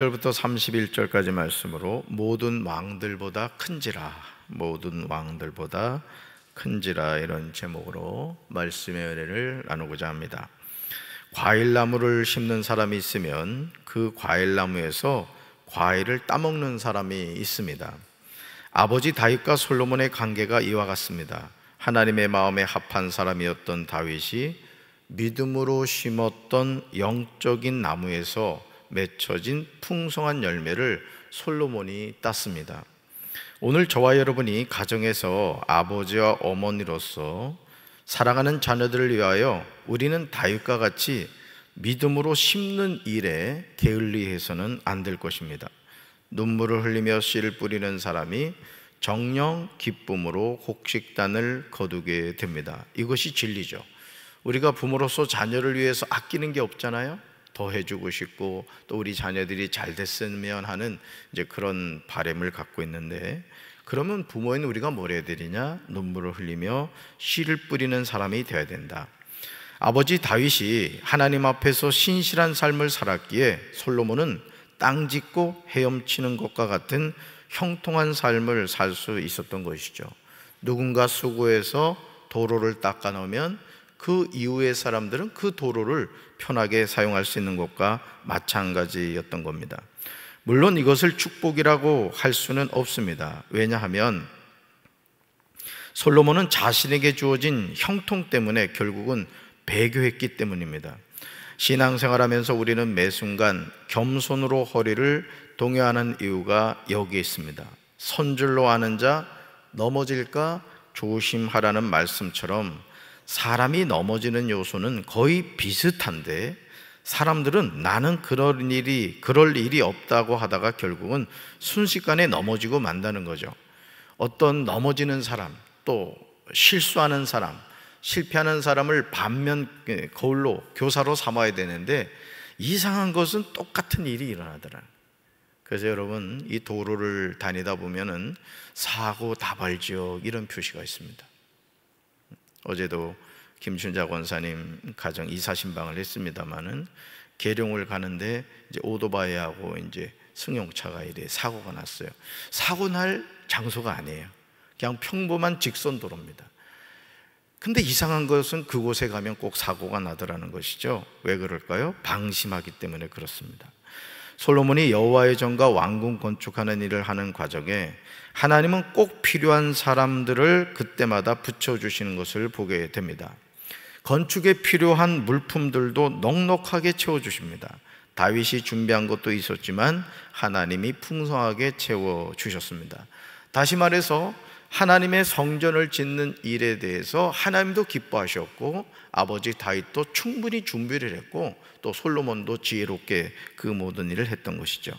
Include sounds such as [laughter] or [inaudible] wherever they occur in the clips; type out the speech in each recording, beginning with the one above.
1절부터 31절까지 말씀으로 모든 왕들보다 큰지라 모든 왕들보다 큰지라 이런 제목으로 말씀의 은혜를 나누고자 합니다. 과일나무를 심는 사람이 있으면 그 과일나무에서 과일을 따먹는 사람이 있습니다. 아버지 다윗과 솔로몬의 관계가 이와 같습니다. 하나님의 마음에 합한 사람이었던 다윗이 믿음으로 심었던 영적인 나무에서 맺혀진 풍성한 열매를 솔로몬이 땄습니다. 오늘 저와 여러분이 가정에서 아버지와 어머니로서 사랑하는 자녀들을 위하여 우리는 다윗과 같이 믿음으로 심는 일에 게을리해서는 안 될 것입니다. 눈물을 흘리며 씨를 뿌리는 사람이 정령 기쁨으로 곡식단을 거두게 됩니다. 이것이 진리죠. 우리가 부모로서 자녀를 위해서 아끼는 게 없잖아요. 더 해주고 싶고 또 우리 자녀들이 잘 됐으면 하는 이제 그런 바램을 갖고 있는데 그러면 부모인 우리가 뭘 해야 되느냐 눈물을 흘리며 씨를 뿌리는 사람이 되어야 된다. 아버지 다윗이 하나님 앞에서 신실한 삶을 살았기에 솔로몬은 땅 짓고 헤엄치는 것과 같은 형통한 삶을 살 수 있었던 것이죠. 누군가 수고해서 도로를 닦아 놓으면 그 이후의 사람들은 그 도로를 편하게 사용할 수 있는 것과 마찬가지였던 겁니다. 물론 이것을 축복이라고 할 수는 없습니다. 왜냐하면 솔로몬은 자신에게 주어진 형통 때문에 결국은 배교했기 때문입니다. 신앙생활하면서 우리는 매 순간 겸손으로 허리를 동요하는 이유가 여기에 있습니다. 선줄로 아는 자 넘어질까 조심하라는 말씀처럼 사람이 넘어지는 요소는 거의 비슷한데 사람들은 나는 그럴 일이 그럴 일이 없다고 하다가 결국은 순식간에 넘어지고 만다는 거죠. 어떤 넘어지는 사람 또 실수하는 사람 실패하는 사람을 반면 예, 거울로 교사로 삼아야 되는데 이상한 것은 똑같은 일이 일어나더라. 그래서 여러분 이 도로를 다니다 보면은 사고 다발 지역 이런 표시가 있습니다. 어제도 김춘자 권사님 가정 이사 신방을 했습니다마는 계룡을 가는데 이제 오토바이하고 이제 승용차가 이래 사고가 났어요. 사고 날 장소가 아니에요. 그냥 평범한 직선 도로입니다. 근데 이상한 것은 그곳에 가면 꼭 사고가 나더라는 것이죠. 왜 그럴까요? 방심하기 때문에 그렇습니다. 솔로몬이 여호와의 전과 왕궁 건축하는 일을 하는 과정에 하나님은 꼭 필요한 사람들을 그때마다 붙여 주시는 것을 보게 됩니다. 건축에 필요한 물품들도 넉넉하게 채워 주십니다. 다윗이 준비한 것도 있었지만 하나님이 풍성하게 채워 주셨습니다. 다시 말해서 하나님의 성전을 짓는 일에 대해서 하나님도 기뻐하셨고 아버지 다윗도 충분히 준비를 했고 또 솔로몬도 지혜롭게 그 모든 일을 했던 것이죠.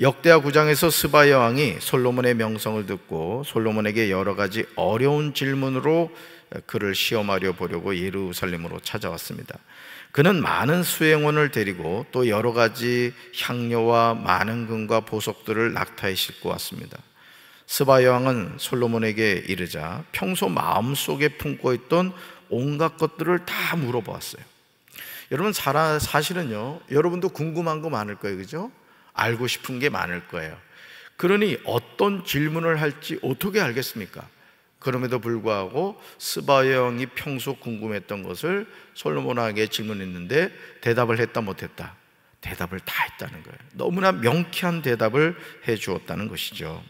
역대하 9장에서 스바 여왕이 솔로몬의 명성을 듣고 솔로몬에게 여러 가지 어려운 질문으로 그를 시험하려 보려고 예루살렘으로 찾아왔습니다. 그는 많은 수행원을 데리고 또 여러 가지 향료와 많은 금과 보석들을 낙타에 싣고 왔습니다. 스바 여왕은 솔로몬에게 이르자 평소 마음속에 품고 있던 온갖 것들을 다 물어보았어요. 여러분 아, 사실은요. 여러분도 궁금한 거 많을 거예요. 그죠? 알고 싶은 게 많을 거예요. 그러니 어떤 질문을 할지 어떻게 알겠습니까? 그럼에도 불구하고 스바 여왕이 평소 궁금했던 것을 솔로몬에게 질문했는데 대답을 했다 못했다. 대답을 다 했다는 거예요. 너무나 명쾌한 대답을 해 주었다는 것이죠.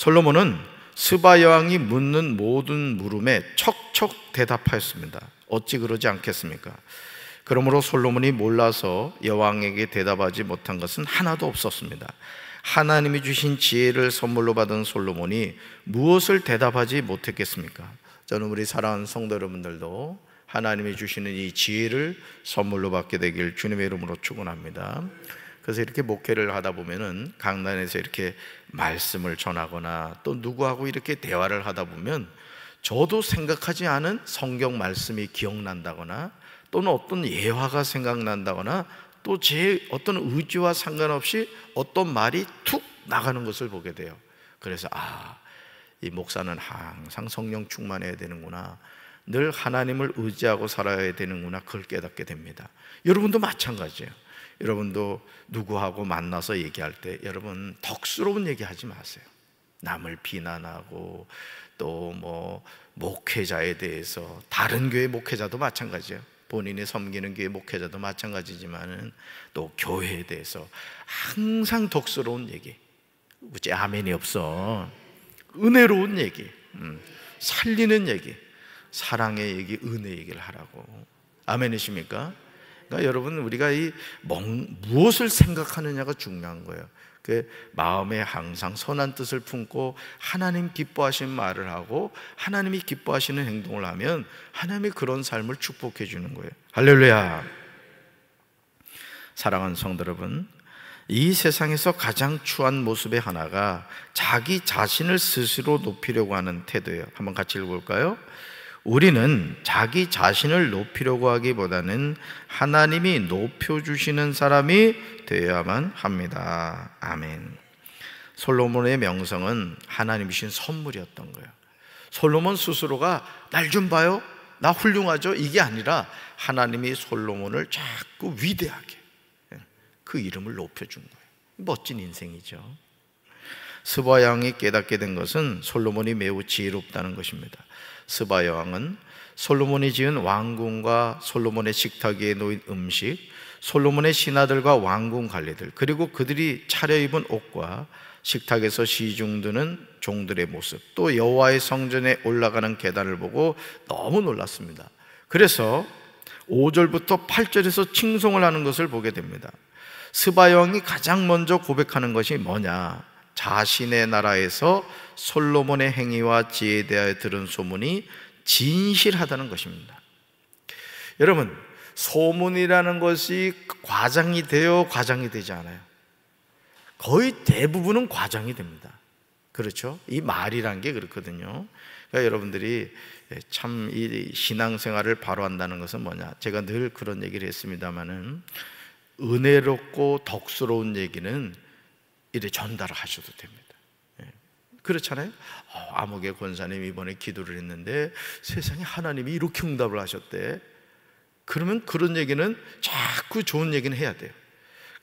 솔로몬은 스바 여왕이 묻는 모든 물음에 척척 대답하였습니다. 어찌 그러지 않겠습니까? 그러므로 솔로몬이 몰라서 여왕에게 대답하지 못한 것은 하나도 없었습니다. 하나님이 주신 지혜를 선물로 받은 솔로몬이 무엇을 대답하지 못했겠습니까? 저는 우리 사랑하는 성도 여러분들도 하나님이 주시는 이 지혜를 선물로 받게 되길 주님의 이름으로 축원합니다. 그래서 이렇게 목회를 하다 보면은 강단에서 이렇게 말씀을 전하거나 또 누구하고 이렇게 대화를 하다 보면 저도 생각하지 않은 성경 말씀이 기억난다거나 또는 어떤 예화가 생각난다거나 또 제 어떤 의지와 상관없이 어떤 말이 툭 나가는 것을 보게 돼요. 그래서 아, 이 목사는 항상 성령 충만해야 되는구나. 늘 하나님을 의지하고 살아야 되는구나. 그걸 깨닫게 됩니다. 여러분도 마찬가지예요. 여러분도 누구하고 만나서 얘기할 때 여러분 덕스러운 얘기 하지 마세요. 남을 비난하고 또 뭐 목회자에 대해서 다른 교회 목회자도 마찬가지예요. 본인이 섬기는 교회 목회자도 마찬가지지만은 또 교회에 대해서 항상 덕스러운 얘기. 우째 아멘이 없어. 은혜로운 얘기. 음, 살리는 얘기. 사랑의 얘기, 은혜 얘기를 하라고. 아멘이십니까? 그러니까 여러분 우리가 이 무엇을 생각하느냐가 중요한 거예요. 그 마음에 항상 선한 뜻을 품고 하나님 기뻐하신 말을 하고 하나님이 기뻐하시는 행동을 하면 하나님이 그런 삶을 축복해 주는 거예요. 할렐루야. 사랑하는 성도 여러분, 이 세상에서 가장 추한 모습의 하나가 자기 자신을 스스로 높이려고 하는 태도예요. 한번 같이 읽어볼까요? 우리는 자기 자신을 높이려고 하기보다는 하나님이 높여주시는 사람이 되어야만 합니다. 아멘. 솔로몬의 명성은 하나님이신 선물이었던 거예요. 솔로몬 스스로가 날 좀 봐요. 나 훌륭하죠? 이게 아니라 하나님이 솔로몬을 자꾸 위대하게 그 이름을 높여준 거예요. 멋진 인생이죠. 스바 왕이 깨닫게 된 것은 솔로몬이 매우 지혜롭다는 것입니다. 스바 여왕은 솔로몬이 지은 왕궁과 솔로몬의 식탁 에 놓인 음식, 솔로몬의 신하들과 왕궁 관리들, 그리고 그들이 차려입은 옷과 식탁에서 시중드는 종들의 모습, 또 여호와의 성전에 올라가는 계단을 보고 너무 놀랐습니다. 그래서 5절부터 8절에서 칭송을 하는 것을 보게 됩니다. 스바 여왕이 가장 먼저 고백하는 것이 뭐냐? 자신의 나라에서 솔로몬의 행위와 지혜에 대하여 들은 소문이 진실하다는 것입니다. 여러분, 소문이라는 것이 과장이 되어 과장이 되지 않아요. 거의 대부분은 과장이 됩니다. 그렇죠? 이 말이란 게 그렇거든요. 그러니까 여러분들이 참 이 신앙생활을 바로 한다는 것은 뭐냐? 제가 늘 그런 얘기를 했습니다마는 은혜롭고 덕스러운 얘기는 이래 전달을 하셔도 됩니다. 예. 그렇잖아요? 어, 암흑의 권사님 이번에 기도를 했는데 세상에 하나님이 이렇게 응답을 하셨대. 그러면 그런 얘기는 자꾸 좋은 얘기는 해야 돼요.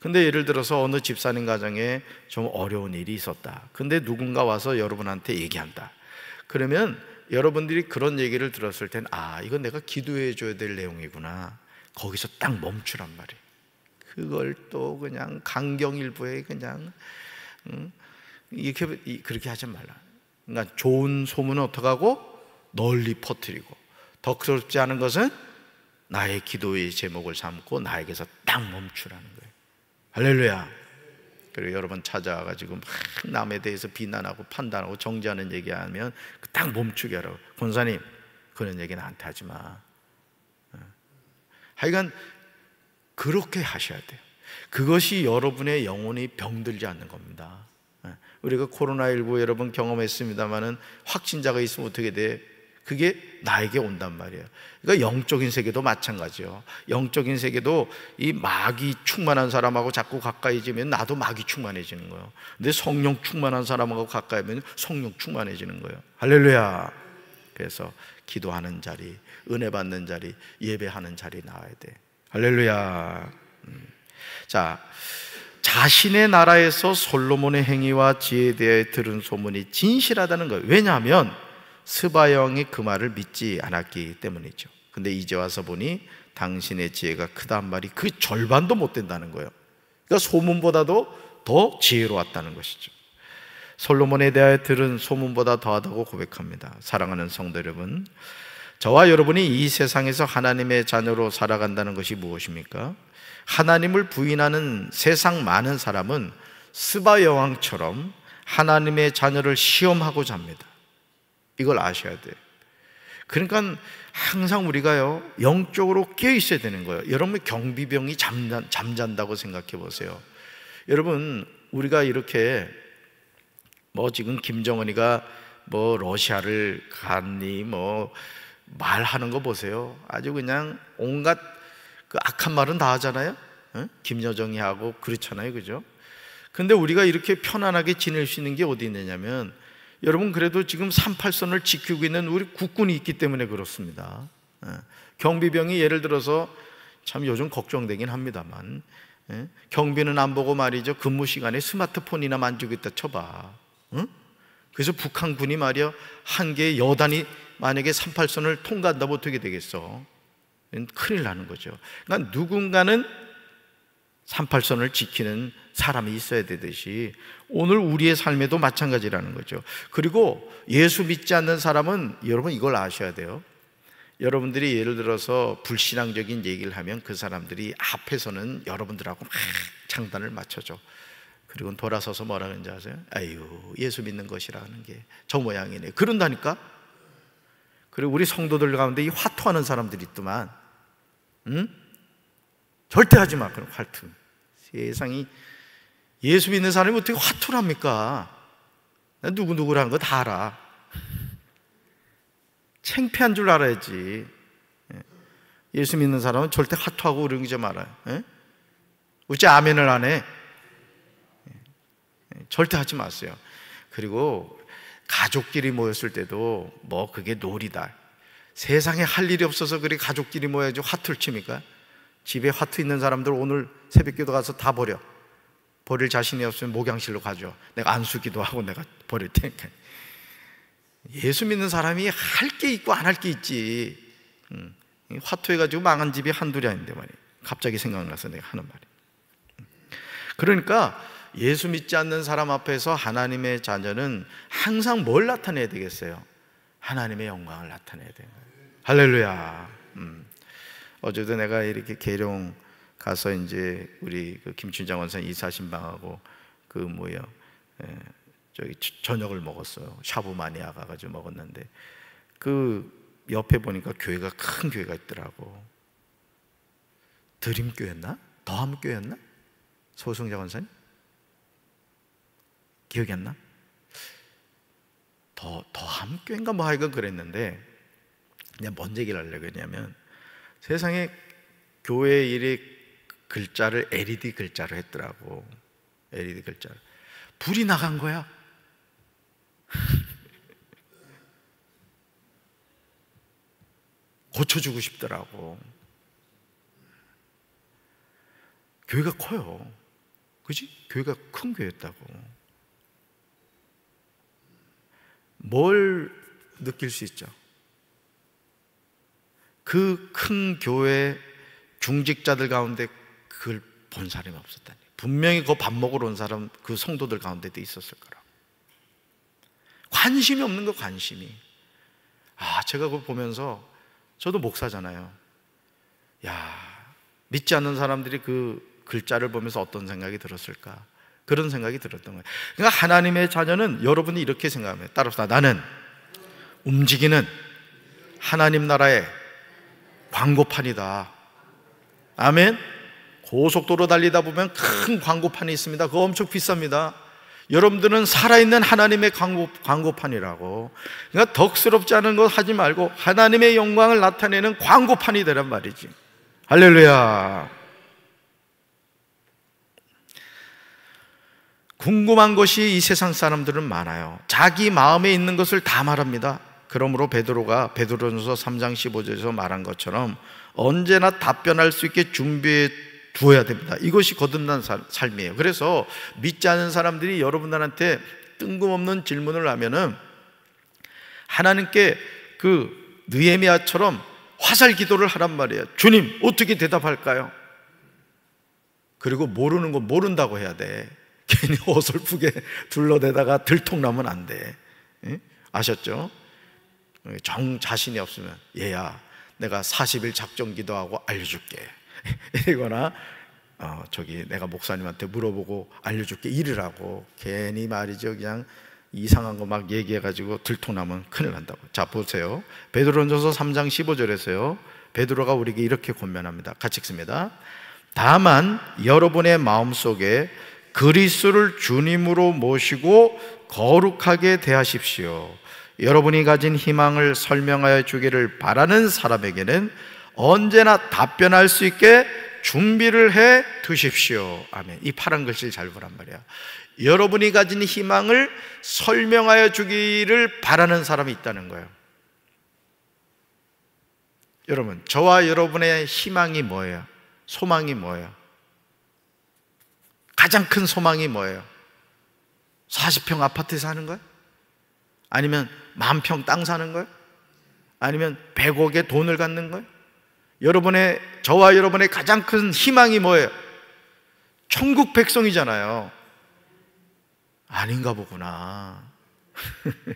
근데 예를 들어서 어느 집사님 가정에 좀 어려운 일이 있었다. 근데 누군가 와서 여러분한테 얘기한다. 그러면 여러분들이 그런 얘기를 들었을 땐 아, 이건 내가 기도해 줘야 될 내용이구나. 거기서 딱 멈추란 말이에요. 그걸 또 그냥 강경일부에 그냥 이렇게 그렇게 하지 말라. 그러니까 좋은 소문은 어떡하고 널리 퍼뜨리고 덕스럽지 않은 것은 나의 기도의 제목을 삼고 나에게서 딱 멈추라는 거예요. 할렐루야. 그리고 여러분 찾아와가지고 막 남에 대해서 비난하고 판단하고 정지하는 얘기하면 그 딱 멈추게 하라고. 권사님, 그런 얘기 나한테 하지 마. 하여간 그렇게 하셔야 돼요. 그것이 여러분의 영혼이 병들지 않는 겁니다. 예. 우리가 코로나19 여러분 경험했습니다만은 확진자가 있으면 어떻게 돼? 그게 나에게 온단 말이에요. 그러니까 영적인 세계도 마찬가지요. 영적인 세계도 이 마귀 충만한 사람하고 자꾸 가까이지면 나도 마귀 충만해지는 거예요. 근데 성령 충만한 사람하고 가까이면 성령 충만해지는 거예요. 할렐루야. 그래서 기도하는 자리, 은혜 받는 자리, 예배하는 자리 나와야 돼. 할렐루야. 음. 자, 자신의 나라에서 솔로몬의 행위와 지혜에 대해 들은 소문이 진실하다는 거예요. 왜냐하면 스바 영이 그 말을 믿지 않았기 때문이죠. 근데 이제 와서 보니 당신의 지혜가 크다 말이 그 절반도 못 된다는 거예요. 그러니까 소문보다도 더 지혜로웠다는 것이죠. 솔로몬에 대하 들은 소문보다 더하다고 고백합니다. 사랑하는 성도 여러분, 저와 여러분이 이 세상에서 하나님의 자녀로 살아간다는 것이 무엇입니까? 하나님을 부인하는 세상 많은 사람은 스바 여왕처럼 하나님의 자녀를 시험하고자 합니다. 이걸 아셔야 돼요. 그러니까 항상 우리가요, 영적으로 깨어 있어야 되는 거예요. 여러분 경비병이 잠잔, 잠잔다고 생각해 보세요. 여러분, 우리가 이렇게 뭐 지금 김정은이가 뭐 러시아를 갔니, 뭐 말하는 거 보세요. 아주 그냥 온갖 그 악한 말은 다 하잖아요. 김여정이 하고 그렇잖아요. 그죠? 근데 우리가 이렇게 편안하게 지낼 수 있는 게 어디 있느냐면 여러분 그래도 지금 38선을 지키고 있는 우리 국군이 있기 때문에 그렇습니다. 경비병이 예를 들어서 참 요즘 걱정되긴 합니다만 경비는 안 보고 말이죠 근무 시간에 스마트폰이나 만지고 있다 쳐봐. 그래서 북한군이 말이야 한 개의 여단이 만약에 38선을 통과한다면 어떻게 되겠어? 큰일 나는 거죠. 그러니까 누군가는 38선을 지키는 사람이 있어야 되듯이 오늘 우리의 삶에도 마찬가지라는 거죠. 그리고 예수 믿지 않는 사람은 여러분 이걸 아셔야 돼요. 여러분들이 예를 들어서 불신앙적인 얘기를 하면 그 사람들이 앞에서는 여러분들하고 막 장단을 맞춰줘. 그리고 돌아서서 뭐라 그런지 아세요? 아유, 예수 믿는 것이라는 게 저 모양이네. 그런다니까? 그리고 우리 성도들 가운데 이 화투하는 사람들이 있더만, 응? 절대 하지 마. 그런 화투. 세상이 예수 믿는 사람이 어떻게 화투를 합니까? 누구누구라는 거 다 알아. 창피한 줄 알아야지. 예. 예수 믿는 사람은 절대 화투하고 그런기지 말아요. 예? 어째 아멘을 안 해? 예. 절대 하지 마세요. 그리고 가족끼리 모였을 때도 뭐 그게 놀이다. 세상에 할 일이 없어서 그리 가족끼리 모여야지 화투를 칩니까? 집에 화투 있는 사람들 오늘 새벽 기도 가서 다 버려. 버릴 자신이 없으면 목양실로 가죠. 내가 안수기도 하고 내가 버릴 테니까. 예수 믿는 사람이 할 게 있고 안 할 게 있지. 음, 화투해가지고 망한 집이 한둘이 아닌데 말이에 갑자기 생각나서 내가 하는 말이에 음. 그러니까 예수 믿지 않는 사람 앞에서 하나님의 자녀는 항상 뭘 나타내야 되겠어요? 하나님의 영광을 나타내야 되는 거예요. 할렐루야. 음. 어제도 내가 이렇게 계룡 가서 이제 우리 그 김춘장 원사 이사신방하고 그 뭐야 예, 저기 저녁을 먹었어요. 샤브 마니아 가가지고 먹었는데 그 옆에 보니까 교회가 큰 교회가 있더라고. 드림교였나? 더함교였나? 소승자 원사님? 기억이 안 나? 더, 더함교인가 뭐 하여간 그랬는데, 그냥 뭔 얘기를 하려고 했냐면, 세상에 교회 일이 글자를 LED 글자로 했더라고. LED 글자로. 불이 나간 거야. [laughs] 고쳐주고 싶더라고. 교회가 커요. 그지? 교회가 큰 교회였다고. 뭘 느낄 수 있죠? 그 큰 교회 중직자들 가운데 그걸 본 사람이 없었다니. 분명히 그 밥 먹으러 온 사람 그 성도들 가운데도 있었을 거라. 관심이 없는 거 관심이. 아, 제가 그걸 보면서 저도 목사잖아요. 야, 믿지 않는 사람들이 그 글자를 보면서 어떤 생각이 들었을까? 그런 생각이 들었던 거예요. 그러니까 하나님의 자녀는 여러분이 이렇게 생각하면 따라서 나는 움직이는 하나님 나라의 광고판이다. 아멘. 고속도로 달리다 보면 큰 광고판이 있습니다. 그거 엄청 비쌉니다. 여러분들은 살아있는 하나님의 광고, 광고판이라고. 그러니까 덕스럽지 않은 것 하지 말고 하나님의 영광을 나타내는 광고판이 되란 말이지. 할렐루야. 궁금한 것이 이 세상 사람들은 많아요. 자기 마음에 있는 것을 다 말합니다. 그러므로 베드로가 베드로전서 3장 15절에서 말한 것처럼 언제나 답변할 수 있게 준비해 두어야 됩니다. 이것이 거듭난 삶이에요. 그래서 믿지 않은 사람들이 여러분들한테 뜬금없는 질문을 하면은 하나님께 그 느에미아처럼 화살 기도를 하란 말이에요. 주님, 어떻게 대답할까요? 그리고 모르는 거 모른다고 해야 돼. 괜히 어설프게 둘러대다가 들통나면 안 돼. 아셨죠? 정 자신이 없으면 얘야 내가 40일 작전 기도하고 알려줄게. [laughs] 이거나 어, 저기 내가 목사님한테 물어보고 알려줄게 이르라고 괜히 말이죠 그냥 이상한 거 막 얘기해가지고 들통나면 큰일 난다고 자 보세요 베드로전서 3장 15절에서요 베드로가 우리에게 이렇게 권면합니다 같이 읽습니다 다만 여러분의 마음속에 그리스를 주님으로 모시고 거룩하게 대하십시오. 여러분이 가진 희망을 설명하여 주기를 바라는 사람에게는 언제나 답변할 수 있게 준비를 해 두십시오. 아멘. 이 파란 글씨를 잘 보란 말이야. 여러분이 가진 희망을 설명하여 주기를 바라는 사람이 있다는 거예요. 여러분, 저와 여러분의 희망이 뭐예요? 소망이 뭐예요? 가장 큰 소망이 뭐예요? 40평 아파트 사는 거예요? 아니면 만평 땅 사는 거예요? 아니면 100억의 돈을 갖는 거예요? 여러분의 저와 여러분의 가장 큰 희망이 뭐예요? 천국 백성이잖아요. 아닌가 보구나. [laughs]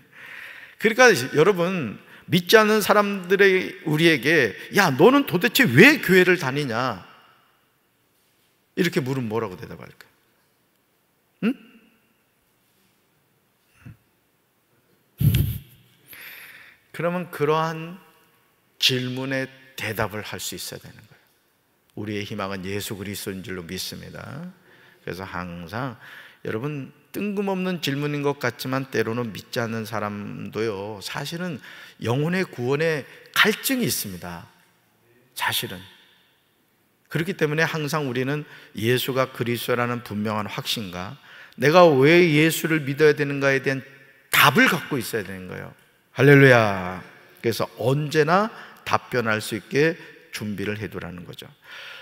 그러니까 여러분 믿지 않는 사람들의 우리에게 야 너는 도대체 왜 교회를 다니냐 이렇게 물으면 뭐라고 대답할까요? 그러면 그러한 질문에 대답을 할 수 있어야 되는 거예요. 우리의 희망은 예수 그리스도인 줄로 믿습니다. 그래서 항상 여러분 뜬금없는 질문인 것 같지만 때로는 믿지 않는 사람도요. 사실은 영혼의 구원에 갈증이 있습니다. 사실은 그렇기 때문에 항상 우리는 예수가 그리스도라는 분명한 확신과 내가 왜 예수를 믿어야 되는가에 대한 답을 갖고 있어야 되는 거예요. 할렐루야. 그래서 언제나 답변할 수 있게 준비를 해두라는 거죠.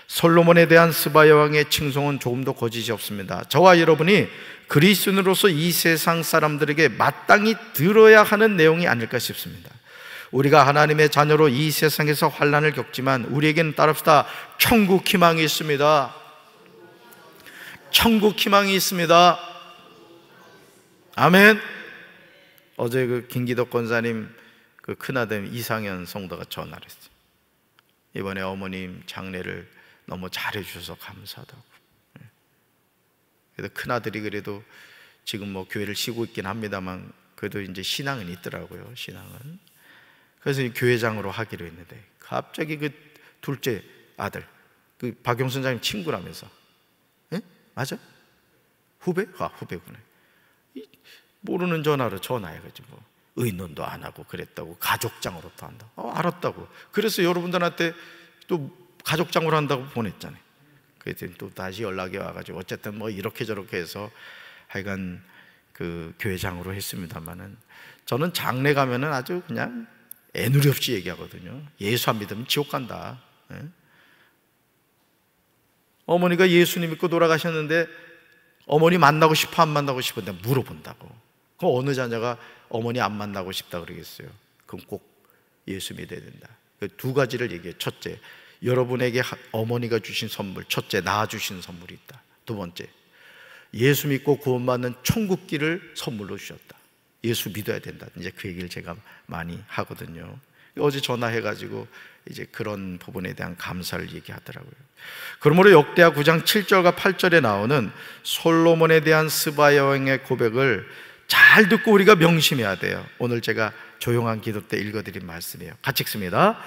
솔로몬에 대한 스바야 왕의 칭송은 조금도 거짓이 없습니다. 저와 여러분이 그리스인으로서 이 세상 사람들에게 마땅히 들어야 하는 내용이 아닐까 싶습니다. 우리가 하나님의 자녀로 이 세상에서 환란을 겪지만 우리에게는 따릅시다 천국 희망이 있습니다. 천국 희망이 있습니다. 아멘. 어제 그 김기덕 권사님 그 큰아들 이상현 성도가 전화를 했어요. 이번에 어머님 장례를 너무 잘해 주셔서 감사하다고. 예. 그래도 큰아들이 그래도 지금 뭐 교회를 쉬고 있긴 합니다만 그래도 이제 신앙은 있더라고요. 신앙은. 그래서 교회장으로 하기로 했는데 갑자기 그 둘째 아들 그 박영순 장님 친구라면서. 예? 맞아? 후배? 아, 후배구나. 모르는 전화로 전화해가지고 뭐 의논도 안 하고 그랬다고 가족장으로도 한다. 어, 알았다고. 그래서 여러분들한테 또 가족장으로 한다고 보냈잖아요. 그랬더니 또 다시 연락이 와가지고 어쨌든 뭐 이렇게 저렇게 해서 하여간 그 교회장으로 했습니다만은 저는 장례 가면은 아주 그냥 애누리 없이 얘기하거든요. 예수 안 믿으면 지옥 간다. 예? 어머니가 예수님 믿고 돌아가셨는데 어머니 만나고 싶어 안 만나고 싶은데 물어본다고. 그 어느 자녀가 어머니 안 만나고 싶다 그러겠어요? 그럼 꼭 예수 믿어야 된다. 그 두 가지를 얘기해. 첫째, 여러분에게 어머니가 주신 선물, 첫째, 나 주신 선물이 있다. 두 번째, 예수 믿고 구원받는 천국길을 선물로 주셨다. 예수 믿어야 된다. 이제 그 얘기를 제가 많이 하거든요. 어제 전화해가지고 이제 그런 부분에 대한 감사를 얘기하더라고요. 그러므로 역대하 9장 7절과 8절에 나오는 솔로몬에 대한 스바여왕의 고백을 잘 듣고 우리가 명심해야 돼요. 오늘 제가 조용한 기도 때 읽어드린 말씀이에요. 같이 읽습니다.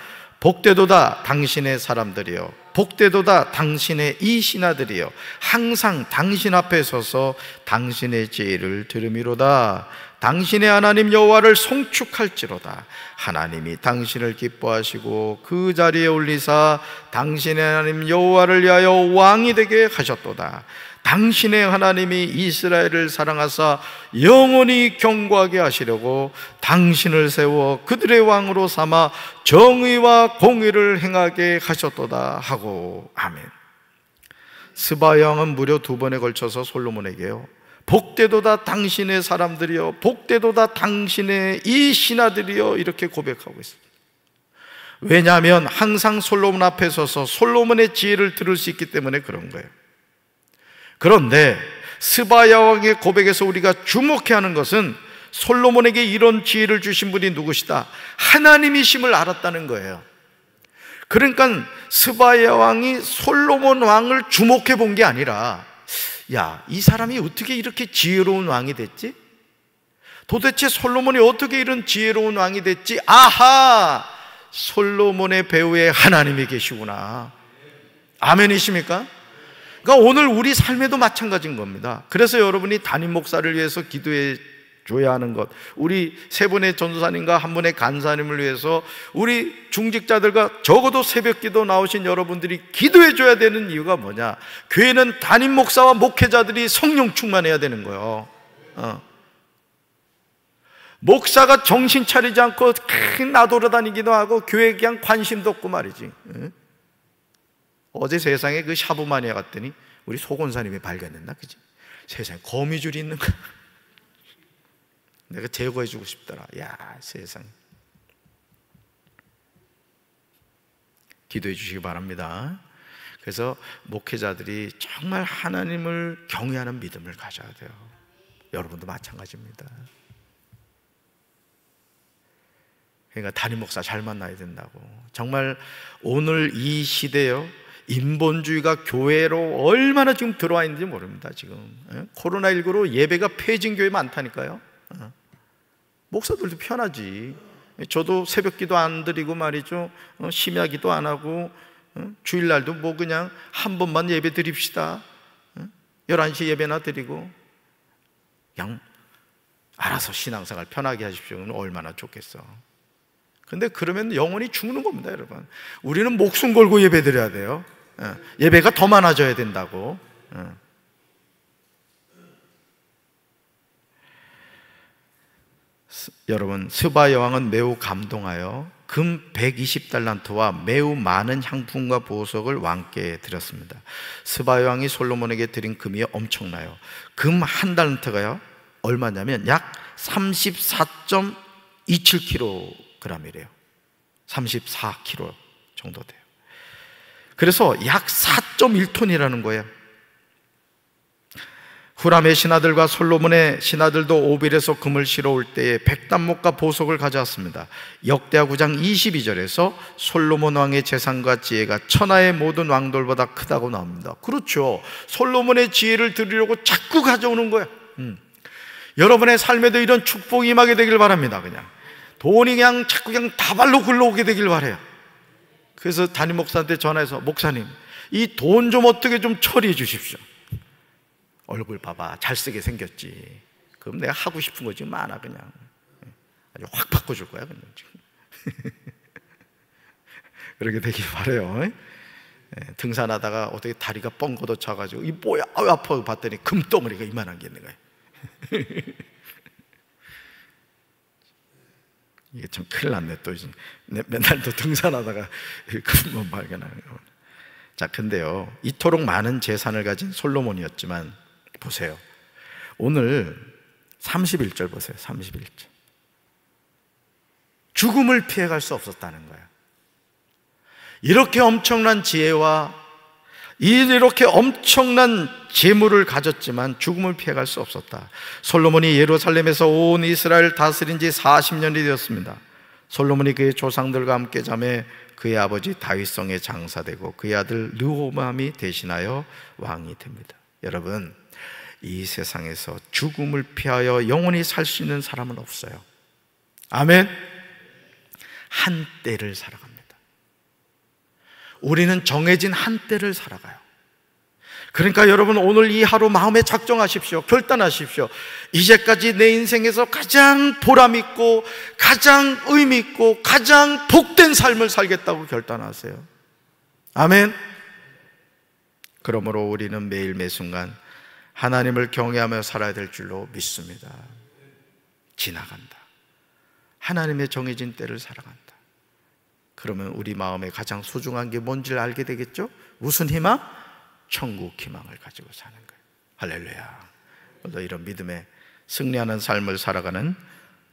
복되도다 당신의 사람들이여 복되도다 당신의 이 신하들이여 항상 당신 앞에 서서 당신의 제의를 들음이로다 당신의 하나님 여호와를 송축할지로다 하나님이 당신을 기뻐하시고 그 자리에 올리사 당신의 하나님 여호와를 위하여 왕이 되게 하셨도다 당신의 하나님이 이스라엘을 사랑하사 영원히 경고하게 하시려고 당신을 세워 그들의 왕으로 삼아 정의와 공의를 행하게 하셨도다 하고 아멘. 스바 왕은 무려 두 번에 걸쳐서 솔로몬에게요. 복되도다 당신의 사람들이여 복되도다 당신의 이 신하들이여 이렇게 고백하고 있습니다. 왜냐하면 항상 솔로몬 앞에 서서 솔로몬의 지혜를 들을 수 있기 때문에 그런 거예요. 그런데 스바야 왕의 고백에서 우리가 주목해야 하는 것은 솔로몬에게 이런 지혜를 주신 분이 누구시다? 하나님이심을 알았다는 거예요. 그러니까 스바야 왕이 솔로몬 왕을 주목해 본 게 아니라 야, 이 사람이 어떻게 이렇게 지혜로운 왕이 됐지? 도대체 솔로몬이 어떻게 이런 지혜로운 왕이 됐지? 아하! 솔로몬의 배후에 하나님이 계시구나. 아멘이십니까? 그러니까 오늘 우리 삶에도 마찬가지인 겁니다. 그래서 여러분이 담임 목사를 위해서 기도해 줘야 하는 것, 우리 세 분의 전도사님과 한 분의 간사님을 위해서 우리 중직자들과 적어도 새벽 기도 나오신 여러분들이 기도해 줘야 되는 이유가 뭐냐? 교회는 담임 목사와 목회자들이 성령 충만해야 되는 거예요. 어. 목사가 정신 차리지 않고 큰 나돌아다니기도 하고 교회에 대한 관심도 없고 말이지. 어제 세상에 그 샤브마니아 갔더니 우리 소곤사님이 발견했나 그지? 세상에 거미줄이 있는 거 [laughs] 내가 제거해 주고 싶더라. 야, 세상. 기도해 주시기 바랍니다. 그래서 목회자들이 정말 하나님을 경외하는 믿음을 가져야 돼요. 여러분도 마찬가지입니다. 그러니까 담임 목사 잘 만나야 된다고. 정말 오늘 이 시대요. 인본주의가 교회로 얼마나 지금 들어와 있는지 모릅니다. 지금 예? 코로나19로 예배가 폐진 교회 많다니까요. 예? 목사들도 편하지. 저도 새벽 기도 안 드리고 말이죠. 어, 심야 기도 안 하고 어, 주일날도 뭐 그냥 한 번만 예배 드립시다. 11시 어? 예배나 드리고 양 알아서 신앙생활 편하게 하십시오. 얼마나 좋겠어. 근데 그러면 영혼이 죽는 겁니다, 여러분. 우리는 목숨 걸고 예배 드려야 돼요. 예. 예배가 더 많아져야 된다고. 예. 여러분, 스바 여왕은 매우 감동하여 금 120달란트와 매우 많은 향품과 보석을 왕께 드렸습니다. 스바 여왕이 솔로몬에게 드린 금이 엄청나요. 금 한 달란트가요. 얼마냐면 약 34.27kg이래요. 34kg 정도 돼요. 그래서 약 4.1톤이라는 거예요. 후람의 신하들과 솔로몬의 신하들도 오빌에서 금을 실어올 때에 백단목과 보석을 가져왔습니다. 역대하 9장 22절에서 솔로몬 왕의 재산과 지혜가 천하의 모든 왕들보다 크다고 나옵니다. 그렇죠. 솔로몬의 지혜를 들으려고 자꾸 가져오는 거예 음. 여러분의 삶에도 이런 축복이 임하게 되길 바랍니다. 그냥 돈이 그냥 자꾸 그냥 다발로 굴러오게 되길 바래요. 그래서 담임 목사한테 전화해서 목사님 이 돈 좀 어떻게 좀 처리해 주십시오. 얼굴 봐봐 잘쓰게 생겼지. 그럼 내가 하고 싶은 거 지금 많아 그냥 아주 확 바꿔줄 거야 그냥 지금. [laughs] 그렇게 되길 바래요. 예, 등산하다가 어떻게 다리가 뻥 걷어차가지고 이 뭐야 아 아파 봤더니 금덩어리가 이만한 게 있는 거야 [laughs] 이게 좀 큰일 났네 또 네, 맨날 또 등산하다가 그뭐 발견하는 거. 자, 근데요 이토록 많은 재산을 가진 솔로몬이었지만 보세요. 오늘 31절 보세요. 31절. 죽음을 피해갈 수 없었다는 거야. 이렇게 엄청난 지혜와 이렇게 엄청난 재물을 가졌지만 죽음을 피해갈 수 없었다. 솔로몬이 예루살렘에서 온 이스라엘 다스린 지 40년이 되었습니다. 솔로몬이 그의 조상들과 함께 잠에 그의 아버지 다윗성에 장사되고 그의 아들 르호마이 대신하여 왕이 됩니다. 여러분, 이 세상에서 죽음을 피하여 영원히 살 수 있는 사람은 없어요. 아멘. 한 때를 살아갑니다. 우리는 정해진 한때를 살아가요. 그러니까 여러분 오늘 이 하루 마음에 작정하십시오. 결단하십시오. 이제까지 내 인생에서 가장 보람 있고 가장 의미 있고 가장 복된 삶을 살겠다고 결단하세요. 아멘. 그러므로 우리는 매일 매 순간 하나님을 경외하며 살아야 될 줄로 믿습니다. 지나간다. 하나님의 정해진 때를 살아간다. 그러면 우리 마음에 가장 소중한 게 뭔지를 알게 되겠죠? 무슨 희망? 천국 희망을 가지고 사는 거예요. 할렐루야. 오늘 이런 믿음에 승리하는 삶을 살아가는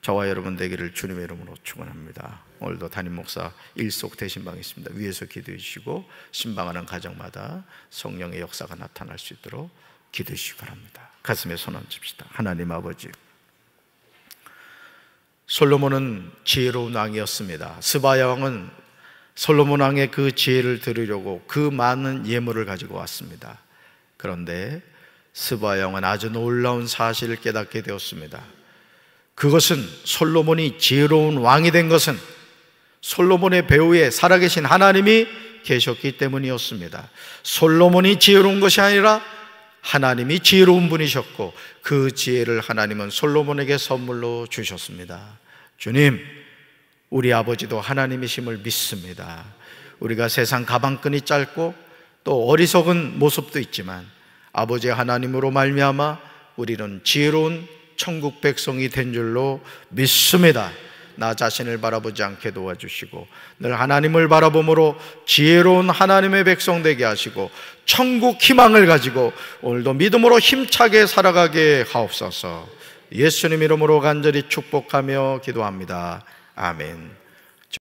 저와 여러분 되기를 주님의 이름으로 축원합니다. 오늘도 담임 목사 일속 대신방 있습니다. 위에서 기도해 주시고 신방하는 가정마다 성령의 역사가 나타날 수 있도록 기도해 주시기 바랍니다. 가슴에 손 얹읍시다. 하나님 아버지. 솔로몬은 지혜로운 왕이었습니다. 스바야 왕은 솔로몬 왕의 그 지혜를 들으려고 그 많은 예물을 가지고 왔습니다. 그런데 스바야 왕은 아주 놀라운 사실을 깨닫게 되었습니다. 그것은 솔로몬이 지혜로운 왕이 된 것은 솔로몬의 배후에 살아계신 하나님이 계셨기 때문이었습니다. 솔로몬이 지혜로운 것이 아니라 하나님이 지혜로운 분이셨고 그 지혜를 하나님은 솔로몬에게 선물로 주셨습니다. 주님, 우리 아버지도 하나님이심을 믿습니다. 우리가 세상 가방끈이 짧고 또 어리석은 모습도 있지만 아버지 하나님으로 말미암아 우리는 지혜로운 천국 백성이 된 줄로 믿습니다. 나 자신을 바라보지 않게 도와주시고 늘 하나님을 바라봄으로 지혜로운 하나님의 백성 되게 하시고 천국 희망을 가지고 오늘도 믿음으로 힘차게 살아가게 하옵소서. 예수님 이름으로 간절히 축복하며 기도합니다. 아멘.